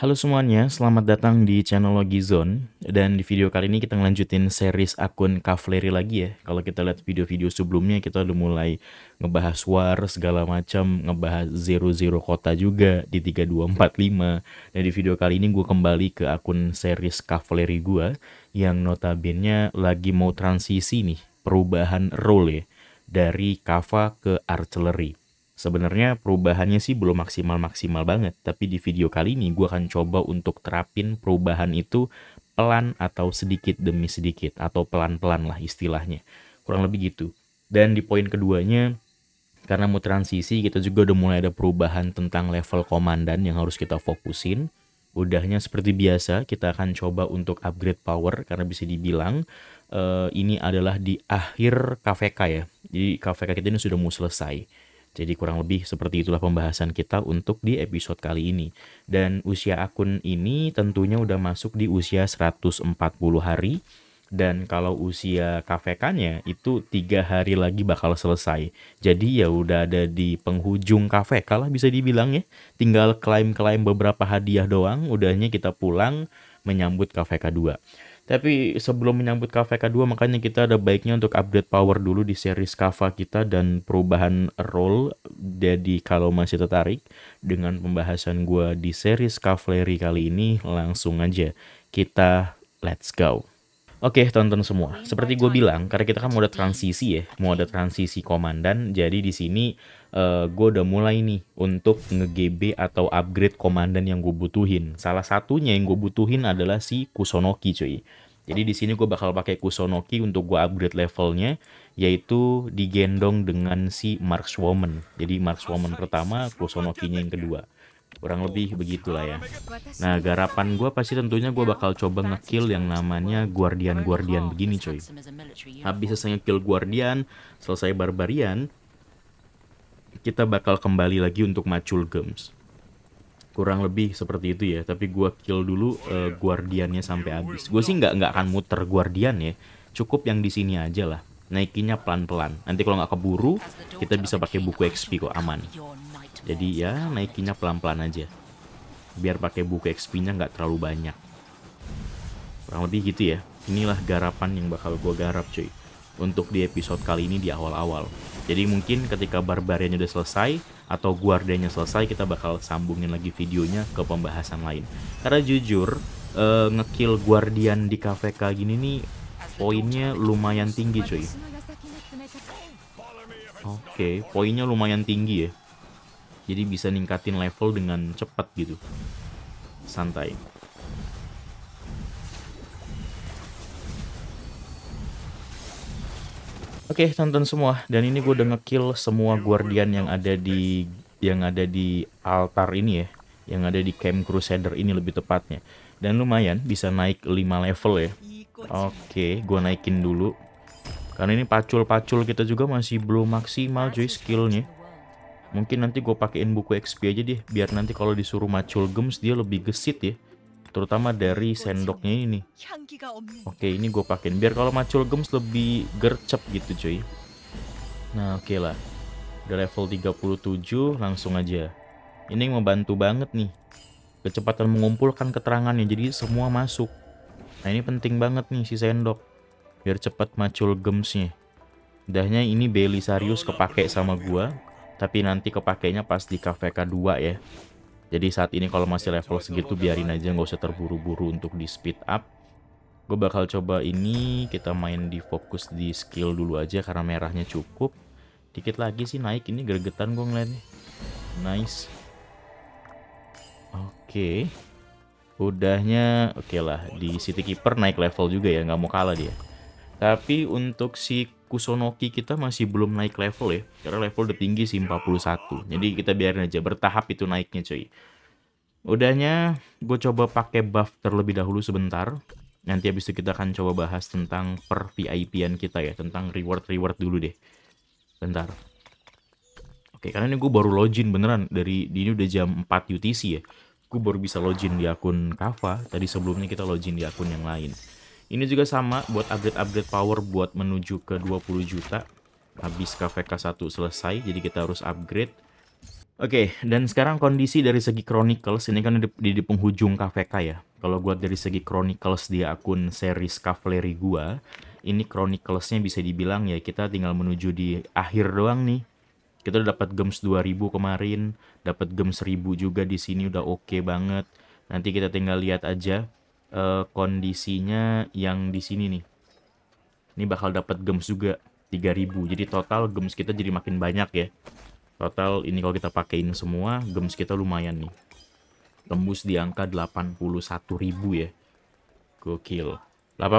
Halo semuanya, selamat datang di channel logi zone dan di video kali ini kita ngelanjutin series akun Kavleri lagi ya. Kalau kita lihat video-video sebelumnya kita udah mulai ngebahas war segala macam, ngebahas zero zero kota juga di 3245. Dan di video kali ini gue kembali ke akun series Kavleri gue yang notabene lagi mau transisi nih perubahan role ya dari Kava ke Artillery. Sebenarnya perubahannya sih belum maksimal-maksimal banget, tapi di video kali ini gue akan coba untuk terapin perubahan itu pelan atau sedikit demi sedikit, atau pelan-pelan lah istilahnya. Kurang lebih gitu. Dan di poin keduanya, karena mau transisi kita juga udah mulai ada perubahan tentang level komandan yang harus kita fokusin. Udahnya seperti biasa, kita akan coba untuk upgrade power karena bisa dibilang uh, ini adalah di akhir KVK ya. Jadi KVK kita ini sudah mau selesai. Jadi kurang lebih seperti itulah pembahasan kita untuk di episode kali ini. Dan usia akun ini tentunya udah masuk di usia 140 hari. Dan kalau usia KVK-nya itu tiga hari lagi bakal selesai. Jadi ya udah ada di penghujung KVK lah bisa dibilang ya. Tinggal klaim-klaim beberapa hadiah doang, udahnya kita pulang menyambut KVK 2. Tapi sebelum menyambut k 2 makanya kita ada baiknya untuk update power dulu di series Kava kita dan perubahan role. Jadi kalau masih tertarik dengan pembahasan gue di series Kavleri kali ini langsung aja kita let's go. Oke okay, tonton semua. Seperti gue bilang, karena kita kan mau ada transisi ya, mau ada transisi komandan. Jadi di sini uh, eh, gue udah mulai nih untuk nge-GB atau upgrade komandan yang gue butuhin. Salah satunya yang gue butuhin adalah si Kusonoki cuy. Jadi di sini gue bakal pakai Kusonoki untuk gue upgrade levelnya, yaitu digendong dengan si Markswoman. Jadi Markswoman pertama, Kusonokinya yang kedua. Kurang lebih begitulah ya. Nah garapan gue pasti tentunya gue bakal coba ngekill yang namanya Guardian-Guardian begini coy. Habis selesai ngekill Guardian, selesai Barbarian, kita bakal kembali lagi untuk macul gems kurang lebih seperti itu ya tapi gua kill dulu uh, guardiannya sampai habis gue sih nggak nggak akan muter guardian ya cukup yang di sini aja lah naikinya pelan-pelan nanti kalau nggak keburu kita bisa pakai buku XP kok aman jadi ya naikinya pelan-pelan aja biar pakai buku XP-nya nggak terlalu banyak kurang lebih gitu ya inilah garapan yang bakal gue garap cuy untuk di episode kali ini di awal-awal jadi mungkin ketika barbarianya udah selesai atau guardiannya selesai kita bakal sambungin lagi videonya ke pembahasan lain. Karena jujur uh, ngekill guardian di cafe kayak gini nih poinnya lumayan tinggi cuy. Oke, okay, poinnya lumayan tinggi ya. Jadi bisa ningkatin level dengan cepat gitu. Santai. Oke, okay, tonton semua. Dan ini gue udah ngekill semua guardian yang ada di yang ada di altar ini ya, yang ada di camp crusader ini lebih tepatnya. Dan lumayan bisa naik 5 level ya. Oke, okay, gue naikin dulu. Karena ini pacul-pacul kita juga masih belum maksimal cuy skillnya. Mungkin nanti gue pakein buku XP aja deh, biar nanti kalau disuruh macul gems dia lebih gesit ya terutama dari sendoknya ini. Oke, ini gue pakein biar kalau macul gems lebih gercep gitu, cuy. Nah, oke okay lah. Udah level 37, langsung aja. Ini membantu banget nih. Kecepatan mengumpulkan keterangannya, jadi semua masuk. Nah, ini penting banget nih si sendok. Biar cepat macul gemsnya. Dahnya ini Belisarius kepake sama gua, tapi nanti kepakainya pas di k 2 ya. Jadi saat ini kalau masih level segitu biarin aja nggak usah terburu-buru untuk di speed up. Gue bakal coba ini kita main di fokus di skill dulu aja karena merahnya cukup. Dikit lagi sih naik ini gregetan gue ngeliatnya. Nice. Oke. Okay. Udahnya oke okay lah di City Keeper naik level juga ya nggak mau kalah dia. Tapi untuk si Kusonoki kita masih belum naik level ya. Karena level udah tinggi sih 41. Jadi kita biarin aja bertahap itu naiknya cuy. Udahnya gue coba pakai buff terlebih dahulu sebentar. Nanti habis itu kita akan coba bahas tentang per VIP-an kita ya. Tentang reward-reward dulu deh. Bentar. Oke, karena ini gue baru login beneran. Dari ini udah jam 4 UTC ya. Gue baru bisa login di akun Kava. Tadi sebelumnya kita login di akun yang lain. Ini juga sama buat upgrade-upgrade power buat menuju ke 20 juta. Habis KVK 1 selesai, jadi kita harus upgrade. Oke, dan sekarang kondisi dari segi Chronicles, ini kan di, di, penghujung KVK ya. Kalau buat dari segi Chronicles di akun series Cavalry gua, ini Chronicles-nya bisa dibilang ya kita tinggal menuju di akhir doang nih. Kita udah dapat gems 2000 kemarin, dapat gems 1000 juga di sini udah oke okay banget. Nanti kita tinggal lihat aja uh, kondisinya yang di sini nih. Ini bakal dapat gems juga 3000. Jadi total gems kita jadi makin banyak ya. Total ini kalau kita pakaiin semua gems kita lumayan nih. Tembus di angka 81.000 ya. Gokil. 81.000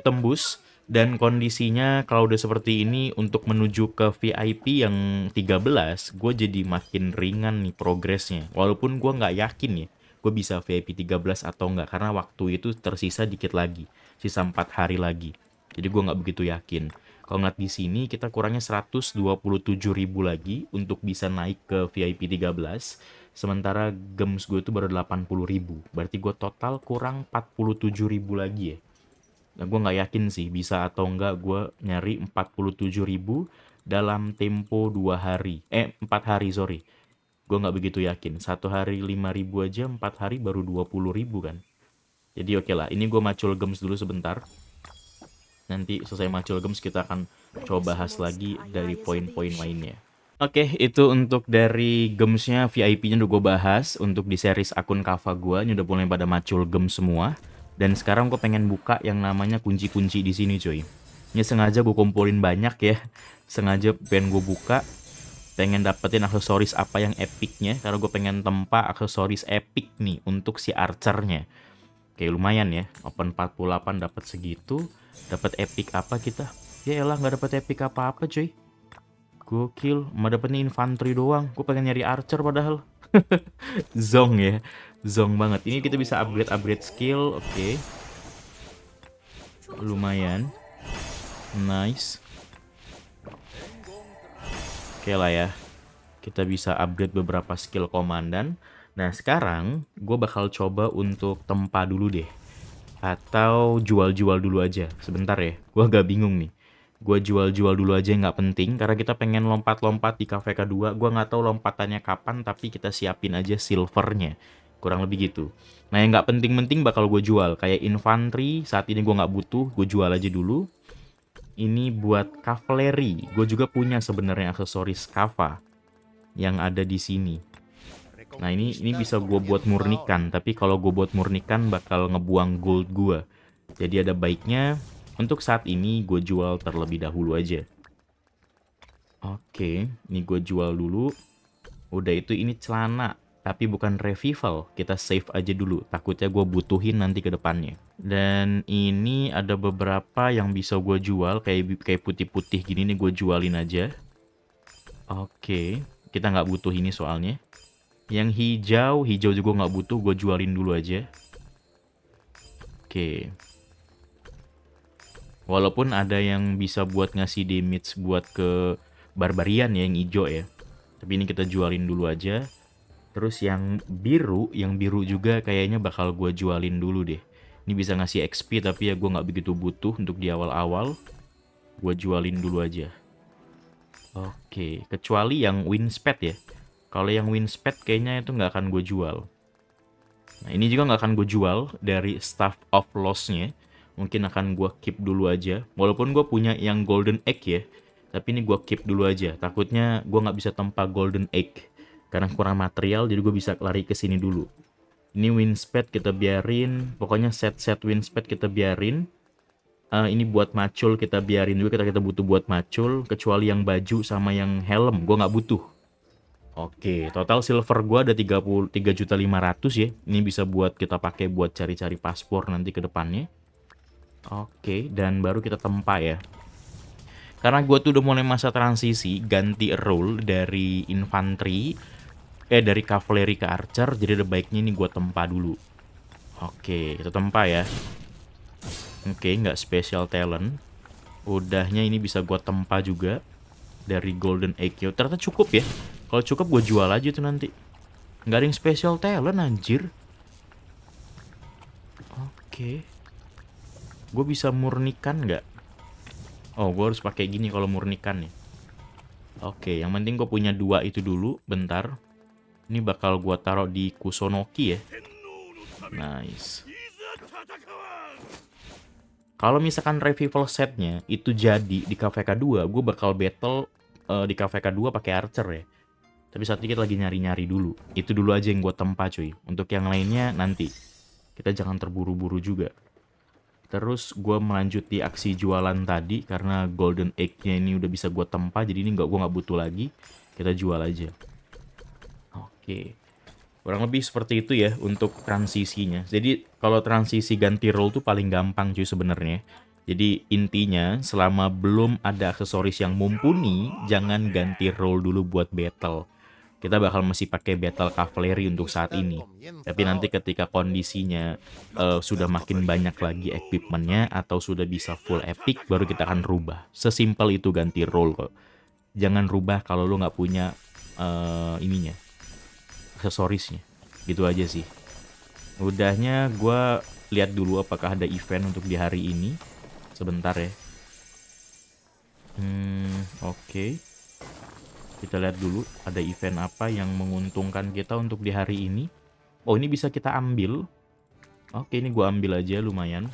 tembus dan kondisinya kalau udah seperti ini untuk menuju ke VIP yang 13 gue jadi makin ringan nih progresnya walaupun gue nggak yakin ya gue bisa VIP 13 atau enggak karena waktu itu tersisa dikit lagi sisa 4 hari lagi jadi gue nggak begitu yakin kalau ngeliat di sini kita kurangnya 127 ribu lagi untuk bisa naik ke VIP 13 sementara gems gue itu baru 80 ribu berarti gue total kurang 47 ribu lagi ya Nah, gue nggak yakin sih bisa atau enggak gue nyari 47 ribu dalam tempo dua hari eh empat hari sorry gue nggak begitu yakin satu hari lima ribu aja empat hari baru dua puluh ribu kan jadi oke okay lah ini gue macul gems dulu sebentar nanti selesai macul gems kita akan coba bahas lagi dari poin-poin lainnya Oke, okay, itu untuk dari gemsnya VIP-nya udah gue bahas. Untuk di series akun Kava gue, ini udah mulai pada macul gems semua. Dan sekarang gue pengen buka yang namanya kunci-kunci di sini, coy. Ini sengaja gue kumpulin banyak ya. Sengaja pengen gue buka pengen dapetin aksesoris apa yang epicnya karena gue pengen tempa aksesoris epic nih untuk si archernya kayak lumayan ya open 48 dapat segitu dapat epic apa kita ya elah nggak dapat epic apa-apa cuy gue gokil mau nih infanteri doang gue pengen nyari archer padahal zong ya zong banget ini kita bisa upgrade upgrade skill oke okay. lumayan nice oke okay lah ya. Kita bisa upgrade beberapa skill komandan. Nah sekarang gue bakal coba untuk tempa dulu deh. Atau jual-jual dulu aja. Sebentar ya, gue agak bingung nih. Gue jual-jual dulu aja nggak penting karena kita pengen lompat-lompat di cafe kedua. Gue nggak tahu lompatannya kapan tapi kita siapin aja silvernya. Kurang lebih gitu. Nah yang nggak penting-penting bakal gue jual. Kayak infanteri saat ini gue nggak butuh, gue jual aja dulu ini buat cavalry. Gue juga punya sebenarnya aksesoris kava yang ada di sini. Nah ini ini bisa gue buat murnikan, tapi kalau gue buat murnikan bakal ngebuang gold gue. Jadi ada baiknya untuk saat ini gue jual terlebih dahulu aja. Oke, ini gue jual dulu. Udah itu ini celana tapi bukan revival. Kita save aja dulu, takutnya gue butuhin nanti ke depannya. Dan ini ada beberapa yang bisa gue jual, kayak kayak putih-putih gini nih gue jualin aja. Oke, kita nggak butuh ini soalnya. Yang hijau, hijau juga nggak butuh, gue jualin dulu aja. Oke. Walaupun ada yang bisa buat ngasih damage buat ke barbarian ya, yang hijau ya. Tapi ini kita jualin dulu aja. Terus yang biru, yang biru juga kayaknya bakal gue jualin dulu deh. Ini bisa ngasih XP tapi ya gue nggak begitu butuh untuk di awal-awal. Gue jualin dulu aja. Oke, kecuali yang Win Speed ya. Kalau yang Win Speed kayaknya itu nggak akan gue jual. Nah, ini juga nggak akan gue jual dari staff of loss-nya. Mungkin akan gue keep dulu aja. Walaupun gue punya yang golden egg ya. Tapi ini gue keep dulu aja. Takutnya gue nggak bisa tempa golden egg karena kurang material jadi gue bisa lari ke sini dulu ini wind speed kita biarin pokoknya set-set wind speed kita biarin uh, ini buat macul kita biarin juga kita kita butuh buat macul kecuali yang baju sama yang helm gue nggak butuh Oke, total silver gue ada juta 3.500 ya. Ini bisa buat kita pakai buat cari-cari paspor nanti ke depannya. Oke, dan baru kita tempa ya. Karena gue tuh udah mulai masa transisi ganti role dari infanteri eh dari Cavalry ke Archer, jadi ada baiknya ini gue tempa dulu. Oke, kita tempa ya. Oke, nggak special talent. Udahnya ini bisa gue tempa juga dari Golden Egg. Ternyata cukup ya. Kalau cukup gue jual aja tuh nanti. Nggak ada yang special talent anjir. Oke. Gue bisa murnikan nggak? Oh, gue harus pakai gini kalau murnikan nih. Oke, yang penting gue punya dua itu dulu. Bentar. Ini bakal gue taruh di Kusonoki ya. Nice. Kalau misalkan revival setnya itu jadi di KVK2, gue bakal battle uh, di KVK2 pakai archer ya. Tapi saat ini kita lagi nyari-nyari dulu. Itu dulu aja yang gue tempa cuy. Untuk yang lainnya nanti. Kita jangan terburu-buru juga. Terus gue melanjuti aksi jualan tadi karena golden egg-nya ini udah bisa gue tempa. Jadi ini gue gak butuh lagi. Kita jual aja. Oke. Kurang lebih seperti itu ya untuk transisinya. Jadi kalau transisi ganti roll tuh paling gampang cuy sebenarnya. Jadi intinya selama belum ada aksesoris yang mumpuni, jangan ganti roll dulu buat battle. Kita bakal masih pakai battle cavalry untuk saat ini. Tapi nanti ketika kondisinya uh, sudah makin banyak lagi equipmentnya atau sudah bisa full epic, baru kita akan rubah. Sesimpel itu ganti roll kok. Jangan rubah kalau lo nggak punya uh, ininya, aksesorisnya gitu aja sih udahnya gue lihat dulu apakah ada event untuk di hari ini sebentar ya hmm oke okay. kita lihat dulu ada event apa yang menguntungkan kita untuk di hari ini oh ini bisa kita ambil oke okay, ini gue ambil aja lumayan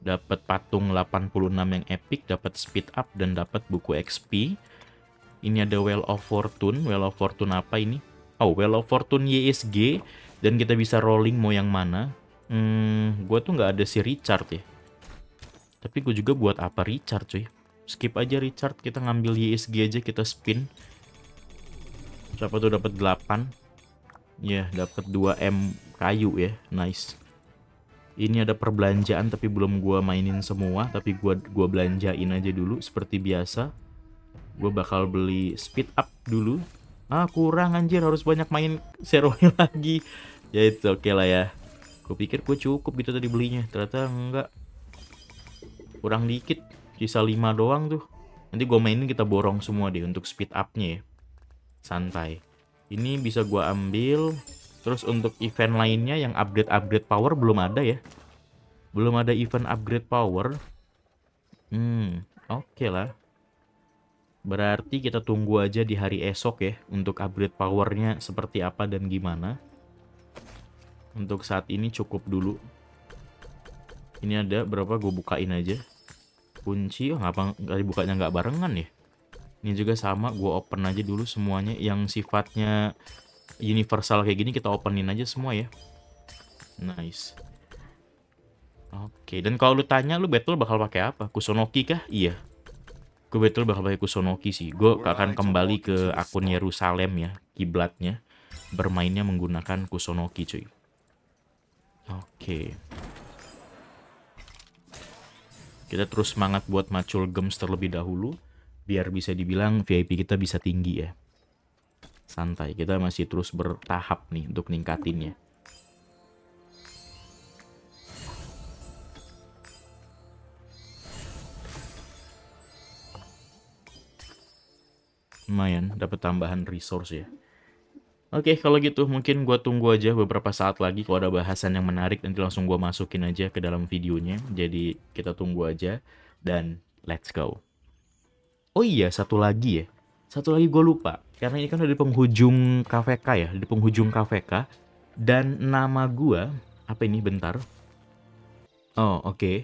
dapat patung 86 yang epic, dapat speed up dan dapat buku XP. Ini ada Well of Fortune. Well of Fortune apa ini? Oh, well of Fortune YSG. Dan kita bisa rolling mau yang mana. Hmm, gue tuh nggak ada si Richard ya. Tapi gue juga buat apa Richard cuy. Skip aja Richard, kita ngambil YSG aja, kita spin. Siapa tuh dapat 8. Ya, yeah, dapat 2M kayu ya. Nice. Ini ada perbelanjaan tapi belum gue mainin semua, tapi gue gua belanjain aja dulu seperti biasa. Gue bakal beli speed up dulu ah kurang anjir harus banyak main Seroy lagi ya itu oke okay lah ya gue pikir gue cukup gitu tadi belinya ternyata enggak kurang dikit sisa 5 doang tuh nanti gue mainin kita borong semua deh untuk speed upnya ya santai ini bisa gue ambil terus untuk event lainnya yang upgrade upgrade power belum ada ya belum ada event upgrade power hmm oke okay lah Berarti kita tunggu aja di hari esok ya untuk upgrade powernya seperti apa dan gimana. Untuk saat ini cukup dulu. Ini ada berapa gue bukain aja. Kunci, oh ngapa nggak dibukanya nggak barengan ya? Ini juga sama, gue open aja dulu semuanya yang sifatnya universal kayak gini kita openin aja semua ya. Nice. Oke, dan kalau lu tanya lu battle bakal pakai apa? Kusunoki kah? Iya, gue betul bakal pakai Kusonoki sih gue akan kembali ke akun Yerusalem ya kiblatnya bermainnya menggunakan Kusonoki cuy oke kita terus semangat buat macul gems terlebih dahulu biar bisa dibilang VIP kita bisa tinggi ya santai kita masih terus bertahap nih untuk ningkatinnya lumayan dapat tambahan resource ya. Oke, okay, kalau gitu mungkin gue tunggu aja beberapa saat lagi kalau ada bahasan yang menarik nanti langsung gue masukin aja ke dalam videonya. Jadi kita tunggu aja dan let's go. Oh iya, satu lagi ya. Satu lagi gue lupa. Karena ini kan udah di penghujung KVK ya, di penghujung KVK. Dan nama gue, apa ini bentar? Oh, oke. Okay.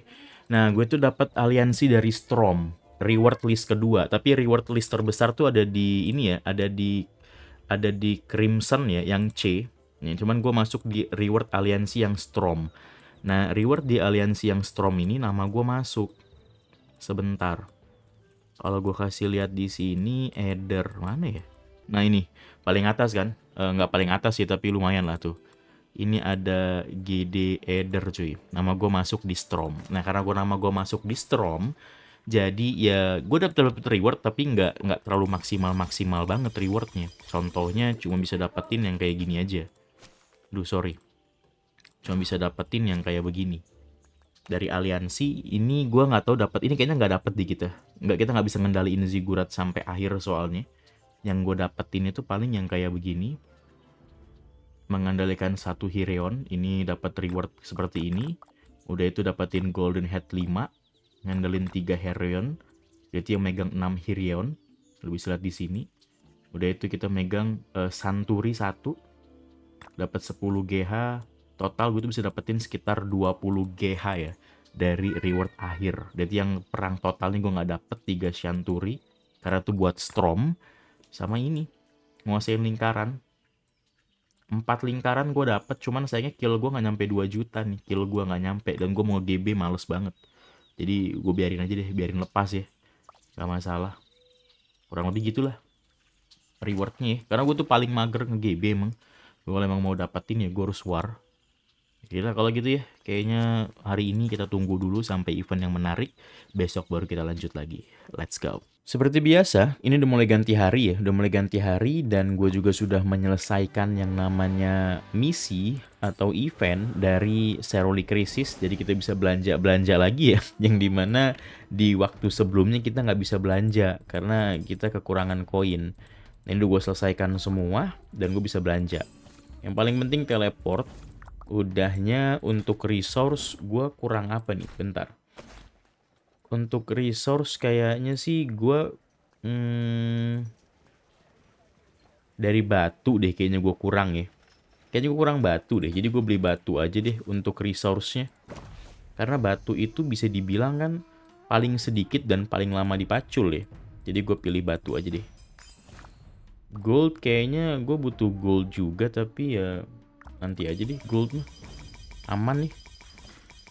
Nah, gue tuh dapat aliansi dari Strom reward list kedua, tapi reward list terbesar tuh ada di ini ya, ada di ada di Crimson ya, yang C. Ya, cuman gue masuk di reward aliansi yang Strom. Nah, reward di aliansi yang Strom ini nama gue masuk. Sebentar. Kalau gue kasih lihat di sini, Eder mana ya? Nah ini, paling atas kan? E, paling atas sih, tapi lumayan lah tuh. Ini ada GD Eder cuy. Nama gue masuk di Strom. Nah karena gue nama gue masuk di Strom, jadi ya gue dapat dapat reward tapi nggak nggak terlalu maksimal maksimal banget rewardnya contohnya cuma bisa dapetin yang kayak gini aja duh sorry cuma bisa dapetin yang kayak begini dari aliansi ini gue nggak tahu dapat ini kayaknya nggak dapet di kita ya. nggak kita nggak bisa ngendaliin zigurat sampai akhir soalnya yang gue dapetin itu paling yang kayak begini mengandalkan satu Hireon ini dapat reward seperti ini udah itu dapetin golden head 5 ngandelin 3 Herion. jadi yang megang 6 herion Lebih bisa di sini. Udah itu kita megang uh, Santuri 1. Dapat 10 GH. Total gue tuh bisa dapetin sekitar 20 GH ya. Dari reward akhir. Jadi yang perang total totalnya gue gak dapet 3 Santuri. Karena tuh buat Strom. Sama ini. Nguasain lingkaran. empat lingkaran gue dapet. Cuman sayangnya kill gue gak nyampe 2 juta nih. Kill gue gak nyampe. Dan gue mau GB males banget jadi gue biarin aja deh biarin lepas ya gak masalah kurang lebih gitulah rewardnya ya. karena gue tuh paling mager nge-GB emang kalau emang mau dapetin ya gue harus war Gila kalau gitu ya kayaknya hari ini kita tunggu dulu sampai event yang menarik besok baru kita lanjut lagi let's go seperti biasa, ini udah mulai ganti hari ya, udah mulai ganti hari dan gue juga sudah menyelesaikan yang namanya misi atau event dari Seroli Krisis. Jadi kita bisa belanja-belanja lagi ya, yang dimana di waktu sebelumnya kita nggak bisa belanja karena kita kekurangan koin. Ini udah gue selesaikan semua dan gue bisa belanja. Yang paling penting teleport, udahnya untuk resource gue kurang apa nih, bentar. Untuk resource kayaknya sih gue hmm, dari batu deh kayaknya gue kurang ya. Kayaknya gue kurang batu deh. Jadi gue beli batu aja deh untuk resource-nya. Karena batu itu bisa dibilang kan paling sedikit dan paling lama dipacul ya. Jadi gue pilih batu aja deh. Gold kayaknya gue butuh gold juga tapi ya nanti aja deh goldnya. Aman nih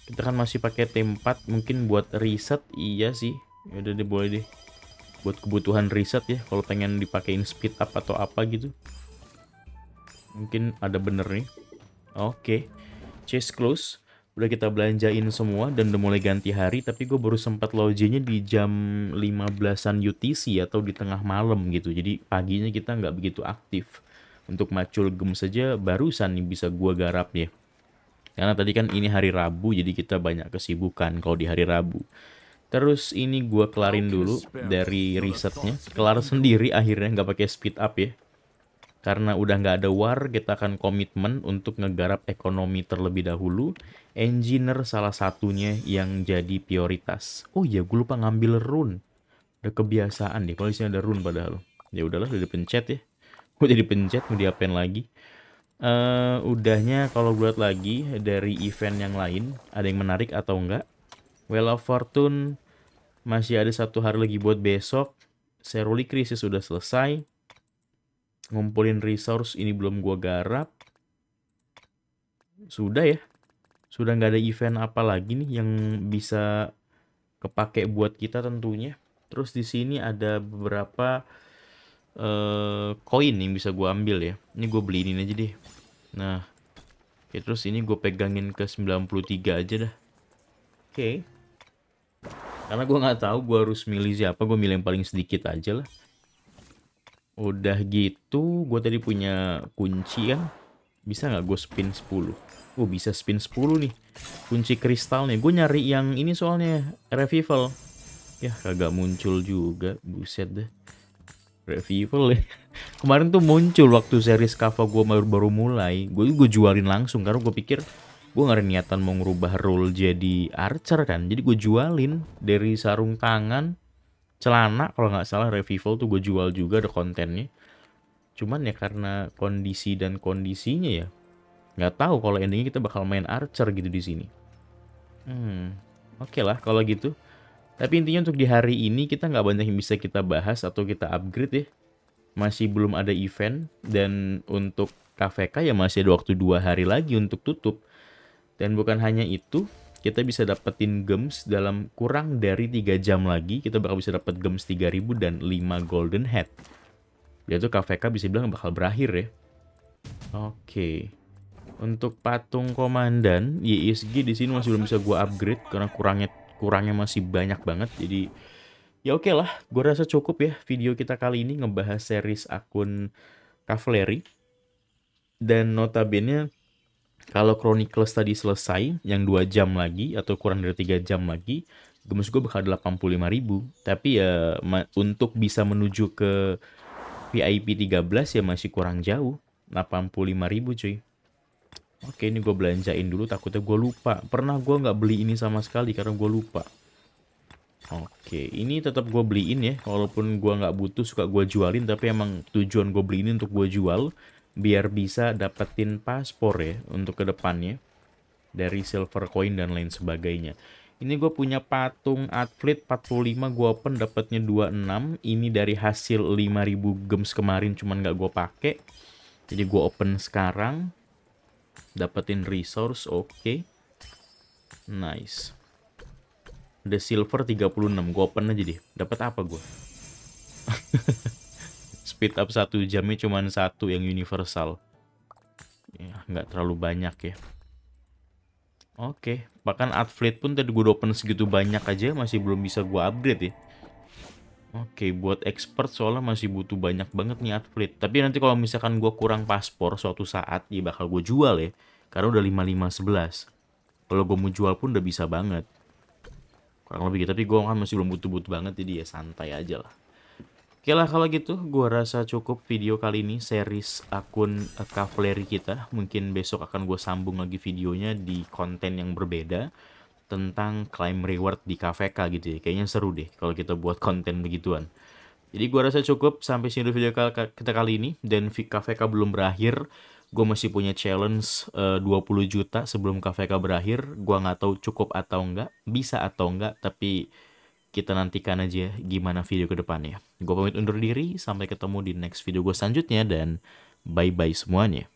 kita kan masih pakai tempat mungkin buat riset iya sih ya udah deh boleh deh buat kebutuhan riset ya kalau pengen dipakein speed up atau apa gitu mungkin ada bener nih oke okay. chase close udah kita belanjain semua dan udah mulai ganti hari tapi gue baru sempat lojinya di jam 15an UTC atau di tengah malam gitu jadi paginya kita nggak begitu aktif untuk macul gem saja barusan nih bisa gue garap ya karena tadi kan ini hari Rabu jadi kita banyak kesibukan kalau di hari Rabu. Terus ini gua kelarin dulu dari risetnya. Kelar sendiri akhirnya nggak pakai speed up ya. Karena udah nggak ada war, kita akan komitmen untuk ngegarap ekonomi terlebih dahulu. Engineer salah satunya yang jadi prioritas. Oh iya, gue lupa ngambil rune. Udah kebiasaan deh, kalau di ada rune padahal. Ya udahlah, udah dipencet ya. Gue jadi pencet, mau diapain lagi uh, udahnya kalau buat lagi dari event yang lain ada yang menarik atau enggak Well of Fortune masih ada satu hari lagi buat besok Seruli krisis sudah selesai ngumpulin resource ini belum gue garap sudah ya sudah nggak ada event apa lagi nih yang bisa kepake buat kita tentunya terus di sini ada beberapa Eh, koin uh, yang bisa gue ambil ya. Ini gue beli ini aja deh. Nah, oke, terus ini gue pegangin ke 93 aja dah. Oke. Okay. Karena gue nggak tahu gue harus milih siapa, gue milih yang paling sedikit aja lah. Udah gitu, gue tadi punya kunci kan. Bisa nggak gue spin 10? Oh, bisa spin 10 nih. Kunci kristal nih Gue nyari yang ini soalnya, revival. Ya, kagak muncul juga. Buset deh. Revival ya. Kemarin tuh muncul waktu series Kava gue baru, baru mulai. Gue gue jualin langsung karena gue pikir gue gak ada niatan mau ngerubah role jadi archer kan. Jadi gue jualin dari sarung tangan, celana kalau nggak salah Revival tuh gue jual juga ada kontennya. Cuman ya karena kondisi dan kondisinya ya. Nggak tahu kalau endingnya kita bakal main archer gitu di sini. Hmm, oke okay lah kalau gitu. Tapi intinya untuk di hari ini kita nggak banyak yang bisa kita bahas atau kita upgrade ya. Masih belum ada event dan untuk KVK ya masih ada waktu dua hari lagi untuk tutup. Dan bukan hanya itu, kita bisa dapetin gems dalam kurang dari tiga jam lagi. Kita bakal bisa dapet gems 3000 dan 5 golden head. Yaitu KVK bisa bilang bakal berakhir ya. Oke. Untuk patung komandan, YSG di sini masih belum bisa gua upgrade karena kurangnya kurangnya masih banyak banget jadi ya oke okay lah gue rasa cukup ya video kita kali ini ngebahas series akun Cavaleri dan notabene kalau Chronicles tadi selesai yang 2 jam lagi atau kurang dari 3 jam lagi gemes gue bakal 85 ribu tapi ya untuk bisa menuju ke VIP 13 ya masih kurang jauh 85 ribu cuy Oke ini gue belanjain dulu takutnya gue lupa. Pernah gue gak beli ini sama sekali karena gue lupa. Oke ini tetap gue beliin ya. Walaupun gue gak butuh suka gue jualin tapi emang tujuan gue beli ini untuk gue jual. Biar bisa dapetin paspor ya untuk kedepannya. Dari silver coin dan lain sebagainya. Ini gue punya patung atlet 45 gue open dapatnya 26. Ini dari hasil 5000 gems kemarin cuman gak gue pakai. Jadi gue open sekarang. Dapetin resource, oke. Okay. Nice. The silver 36, gue open aja deh. Dapat apa gue? Speed up satu jamnya cuma satu yang universal. Ya, nggak terlalu banyak ya. Oke, okay. bahkan outfit pun tadi gue open segitu banyak aja masih belum bisa gue upgrade ya. Oke, okay, buat expert soalnya masih butuh banyak banget nih atlet. Tapi nanti kalau misalkan gue kurang paspor suatu saat, ya bakal gue jual ya. Karena udah 5511. Kalau gue mau jual pun udah bisa banget. Kurang lebih gitu. Tapi gue kan masih belum butuh-butuh banget, jadi ya santai aja lah. Oke lah kalau gitu, gue rasa cukup video kali ini series akun Cavalry eh, kita. Mungkin besok akan gue sambung lagi videonya di konten yang berbeda tentang claim reward di KVK gitu ya. Kayaknya seru deh kalau kita buat konten begituan. Jadi gua rasa cukup sampai sini video kita kali ini dan KVK belum berakhir. Gue masih punya challenge eh, uh, 20 juta sebelum KVK berakhir. Gua nggak tahu cukup atau enggak, bisa atau enggak, tapi kita nantikan aja gimana video ke depannya. Gue pamit undur diri, sampai ketemu di next video gue selanjutnya dan bye-bye semuanya.